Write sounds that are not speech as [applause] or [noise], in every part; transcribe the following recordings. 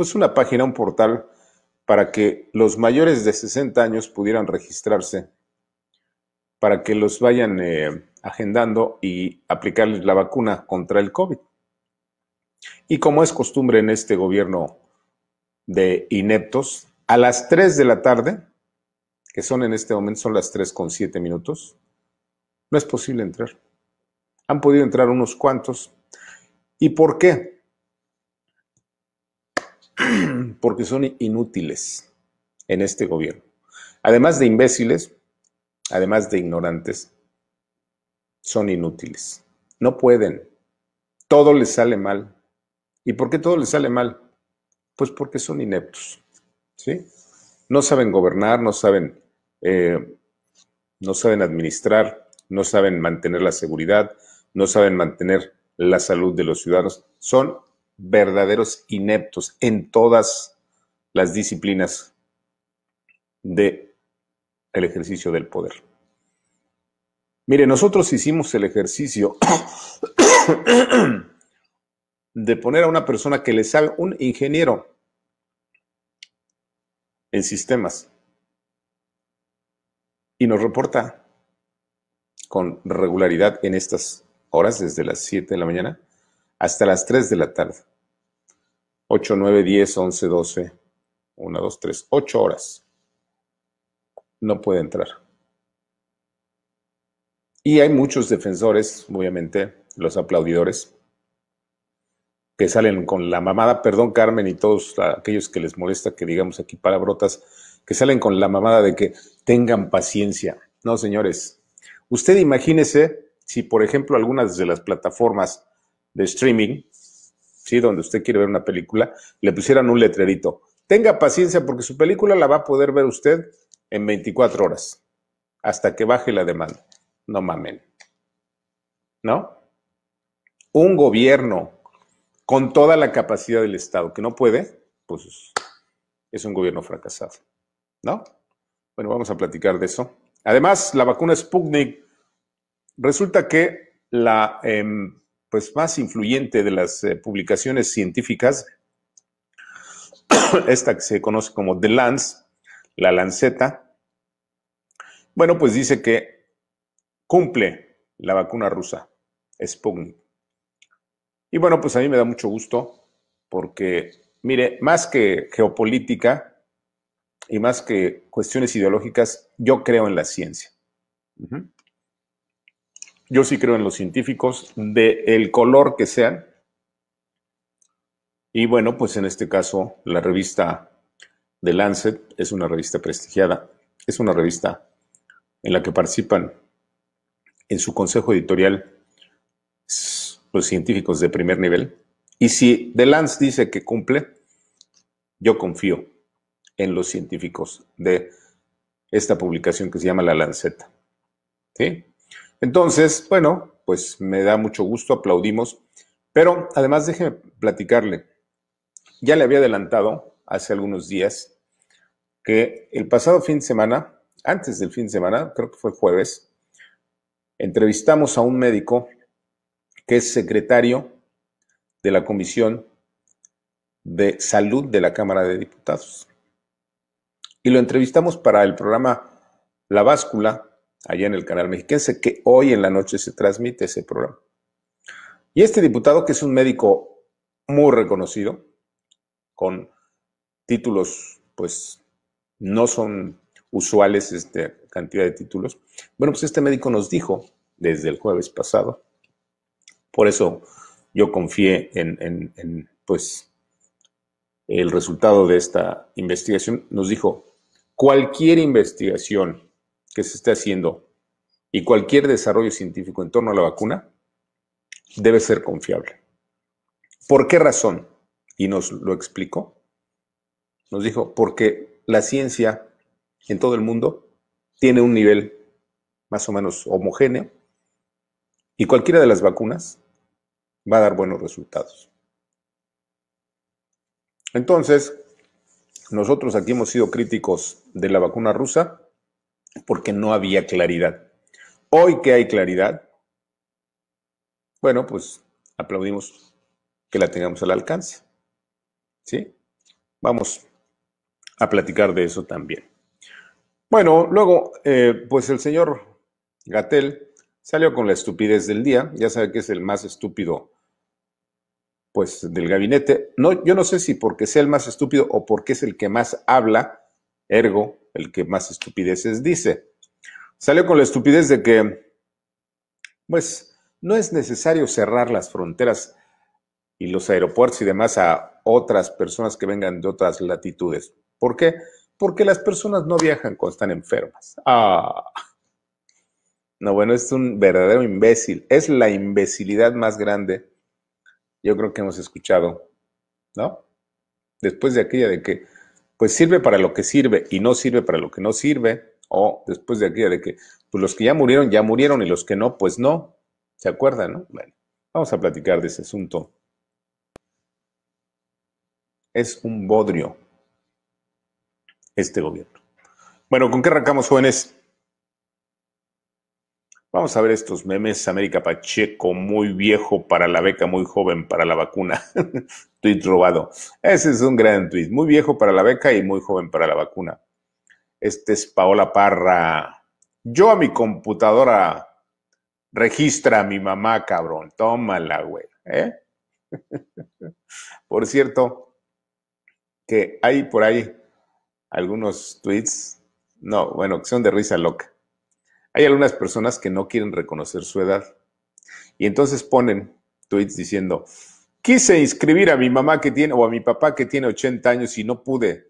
pues una página, un portal para que los mayores de 60 años pudieran registrarse, para que los vayan eh, agendando y aplicarles la vacuna contra el COVID. Y como es costumbre en este gobierno de ineptos, a las 3 de la tarde, que son en este momento, son las 3 con 7 minutos, no es posible entrar. Han podido entrar unos cuantos. ¿Y por qué? [clears throat] porque son inútiles en este gobierno. Además de imbéciles, además de ignorantes, son inútiles. No pueden. Todo les sale mal. ¿Y por qué todo les sale mal? Pues porque son ineptos. ¿sí? No saben gobernar, no saben, eh, no saben administrar, no saben mantener la seguridad, no saben mantener la salud de los ciudadanos. Son verdaderos ineptos en todas las disciplinas de el ejercicio del poder. Mire, nosotros hicimos el ejercicio [coughs] de poner a una persona que le salga un ingeniero en sistemas y nos reporta con regularidad en estas horas, desde las 7 de la mañana hasta las 3 de la tarde. 8, 9, 10, 11, 12, 1, 2, 3, 8 horas. No puede entrar. Y hay muchos defensores, obviamente, los aplaudidores, que salen con la mamada, perdón Carmen y todos aquellos que les molesta que digamos aquí palabrotas, que salen con la mamada de que tengan paciencia. No, señores, usted imagínese si, por ejemplo, algunas de las plataformas de streaming donde usted quiere ver una película, le pusieran un letrerito. Tenga paciencia porque su película la va a poder ver usted en 24 horas, hasta que baje la demanda. No mamen. ¿No? Un gobierno con toda la capacidad del Estado que no puede, pues es un gobierno fracasado. ¿No? Bueno, vamos a platicar de eso. Además, la vacuna Sputnik, resulta que la... Em, pues, más influyente de las eh, publicaciones científicas, [coughs] esta que se conoce como The Lance, la Lanceta, bueno, pues dice que cumple la vacuna rusa, Sputnik. Y bueno, pues a mí me da mucho gusto porque, mire, más que geopolítica y más que cuestiones ideológicas, yo creo en la ciencia. Ajá. Yo sí creo en los científicos, del el color que sean. Y bueno, pues en este caso, la revista The Lancet es una revista prestigiada, es una revista en la que participan en su consejo editorial los científicos de primer nivel. Y si The Lancet dice que cumple, yo confío en los científicos de esta publicación que se llama La Lanceta. ¿Sí? Entonces, bueno, pues me da mucho gusto, aplaudimos. Pero además déjeme platicarle, ya le había adelantado hace algunos días que el pasado fin de semana, antes del fin de semana, creo que fue jueves, entrevistamos a un médico que es secretario de la Comisión de Salud de la Cámara de Diputados. Y lo entrevistamos para el programa La Báscula, allá en el canal mexiquense, que hoy en la noche se transmite ese programa. Y este diputado, que es un médico muy reconocido, con títulos, pues no son usuales esta cantidad de títulos. Bueno, pues este médico nos dijo desde el jueves pasado, por eso yo confié en, en pues, el resultado de esta investigación, nos dijo, cualquier investigación que se esté haciendo y cualquier desarrollo científico en torno a la vacuna debe ser confiable. ¿Por qué razón? Y nos lo explicó. Nos dijo, porque la ciencia en todo el mundo tiene un nivel más o menos homogéneo y cualquiera de las vacunas va a dar buenos resultados. Entonces, nosotros aquí hemos sido críticos de la vacuna rusa, porque no había claridad. Hoy que hay claridad, bueno, pues aplaudimos que la tengamos al alcance. ¿Sí? Vamos a platicar de eso también. Bueno, luego, eh, pues el señor Gatel salió con la estupidez del día, ya sabe que es el más estúpido, pues, del gabinete. No, yo no sé si porque sea el más estúpido o porque es el que más habla, ergo, el que más estupideces dice. Salió con la estupidez de que, pues, no es necesario cerrar las fronteras y los aeropuertos y demás a otras personas que vengan de otras latitudes. ¿Por qué? Porque las personas no viajan cuando están enfermas. Ah. No, bueno, es un verdadero imbécil. Es la imbecilidad más grande, yo creo que hemos escuchado, ¿no? Después de aquella de que pues sirve para lo que sirve y no sirve para lo que no sirve, o después de aquí de que pues los que ya murieron, ya murieron y los que no, pues no. ¿Se acuerdan, no? Bueno, vamos a platicar de ese asunto. Es un bodrio este gobierno. Bueno, ¿con qué arrancamos, jóvenes? Vamos a ver estos memes. América Pacheco, muy viejo para la beca, muy joven para la vacuna. [laughs] tweet robado. Ese es un gran tweet. Muy viejo para la beca y muy joven para la vacuna. Este es Paola Parra. Yo a mi computadora registra a mi mamá, cabrón. Tómala, güey. ¿Eh? [laughs] por cierto, que hay por ahí algunos tweets. No, bueno, que son de risa loca hay algunas personas que no quieren reconocer su edad y entonces ponen tweets diciendo, quise inscribir a mi mamá que tiene o a mi papá que tiene 80 años y no pude.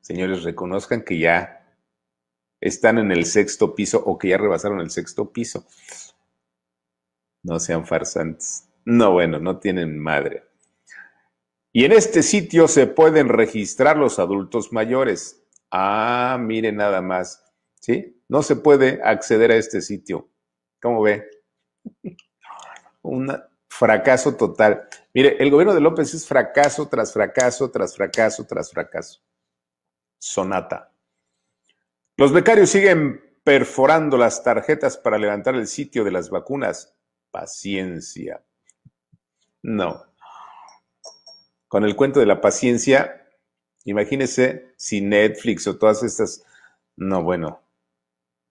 Señores, reconozcan que ya están en el sexto piso o que ya rebasaron el sexto piso. No sean farsantes. No, bueno, no tienen madre. Y en este sitio se pueden registrar los adultos mayores. Ah, miren nada más. No se puede acceder a este sitio. ¿Cómo ve? Un fracaso total. Mire, el gobierno de López es fracaso tras fracaso, tras fracaso, tras fracaso. Sonata. Los becarios siguen perforando las tarjetas para levantar el sitio de las vacunas. Paciencia. No. Con el cuento de la paciencia, imagínese si Netflix o todas estas... No, bueno,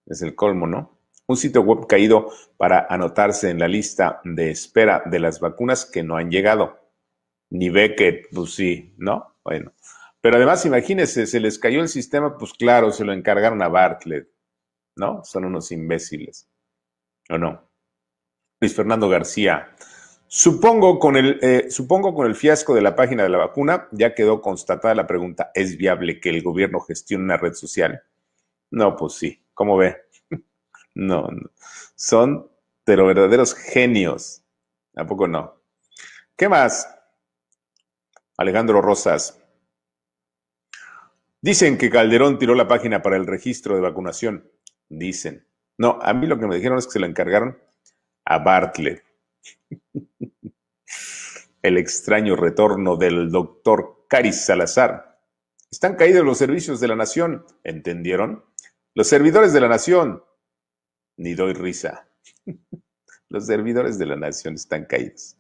es el colmo, ¿no? Un sitio web caído para anotarse en la lista de espera de las vacunas que no han llegado. Ni ve que, pues sí, ¿no? Bueno. Pero además, imagínense, se les cayó el sistema, pues claro, se lo encargaron a Bartlett, ¿no? Son unos imbéciles. ¿O no? Luis Fernando García. Supongo con, el, eh, supongo con el fiasco de la página de la vacuna, ya quedó constatada la pregunta, ¿es viable que el gobierno gestione una red social? No, pues sí. ¿Cómo ve? [laughs] no, no. Son de los verdaderos genios. ¿A no? ¿Qué más? Alejandro Rosas. Dicen que Calderón tiró la página para el registro de vacunación. Dicen. No, a mí lo que me dijeron es que se la encargaron a Bartlett. [laughs] el extraño retorno del doctor Caris Salazar. Están caídos los servicios de la nación, ¿entendieron? Los servidores de la nación, ni doy risa. [laughs] Los servidores de la nación están caídos.